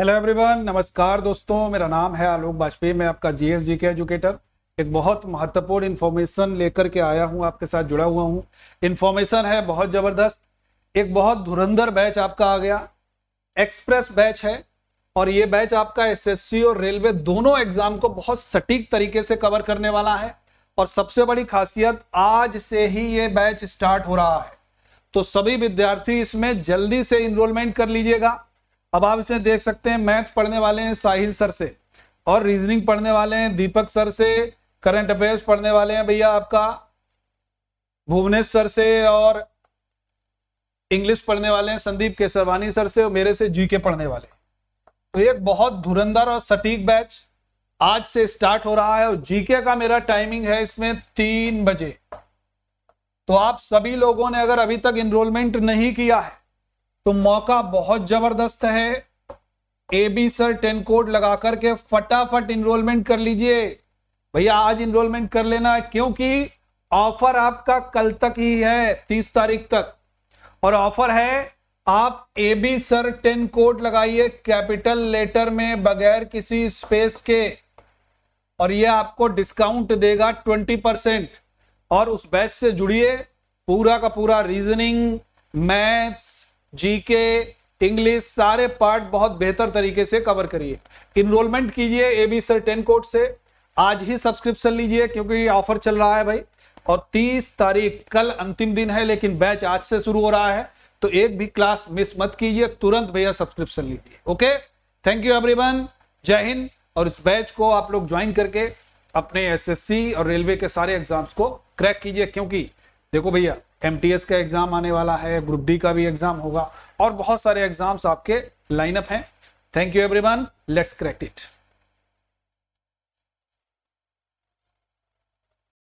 hello everyone नमस्कार दोस्तों मेरा नाम है आलोक वाजपेयी मैं आपका जीएसजी के एजुकेटर एक बहुत महत्वपूर्ण इन्फॉर्मेशन लेकर के आया हूं आपके साथ जुड़ा हुआ हूं इन्फॉर्मेशन है बहुत ज़बरदस्त एक बहुत धुरंधर बैच आपका आ गया एक्सप्रेस बैच है और ये बैच आपका एसएससी और रेलवे दोनों एग्जाम को बहुत सटीक तरीके से कवर करने वाला है और सबसे बड़ी खासियत आज से ही ये बैच स्टार्ट हो रहा है तो सभी विद्यार्थी इसमें जल्दी से इनरोलमेंट कर लीजिएगा अब आप इसमें देख सकते हैं मैथ पढ़ने वाले हैं साहिल सर से और रीजनिंग पढ़ने वाले हैं दीपक सर से करंट अफेयर्स पढ़ने वाले हैं भैया आपका भुवनेश्वर से और इंग्लिश पढ़ने वाले हैं संदीप केसरवानी सर से और मेरे से जीके पढ़ने वाले तो एक बहुत धुरंधर और सटीक बैच आज से स्टार्ट हो रहा है और जीके का मेरा टाइमिंग है इसमें तीन बजे तो आप सभी लोगों ने अगर अभी तक इनरोलमेंट नहीं किया है तो मौका बहुत जबरदस्त है A B sir ten code लगा करके फटाफट इनरोलमेंट कर लीजिए भैया आज इनरोलमेंट कर लेना क्योंकि ऑफर आपका कल तक ही है तीस तारीख तक और ऑफर है आप A B sir ten code लगाइए कैपिटल लेटर में बगैर किसी स्पेस के और ये आपको डिस्काउंट देगा ट्वेंटी परसेंट और उस बैच से जुड़िए पूरा का पूरा रीजनिंग मैथ्स जीके इंग्लिश सारे पार्ट बहुत बेहतर तरीके से कवर करिए इनरोलमेंट कीजिए A B sir ten code से आज ही सब्सक्रिप्शन लीजिए क्योंकि ऑफर चल रहा है भाई और 30 तारीख कल अंतिम दिन है लेकिन बैच आज से शुरू हो रहा है तो एक भी क्लास मिस मत कीजिए तुरंत भैया सब्सक्रिप्शन लीजिए ओके थैंक यू एवरीवन जय हिंद और इस बैच को आप लोग ज्वाइन करके अपने एसएससी और रेलवे के सारे एग्जाम्स को क्रैक कीजिए क्योंकि देखो भैया एम का एग्जाम आने वाला है ग्रुप डी का भी एग्जाम होगा और बहुत सारे एग्जाम्स आपके लाइनअप हैं thank you everyone let's crack it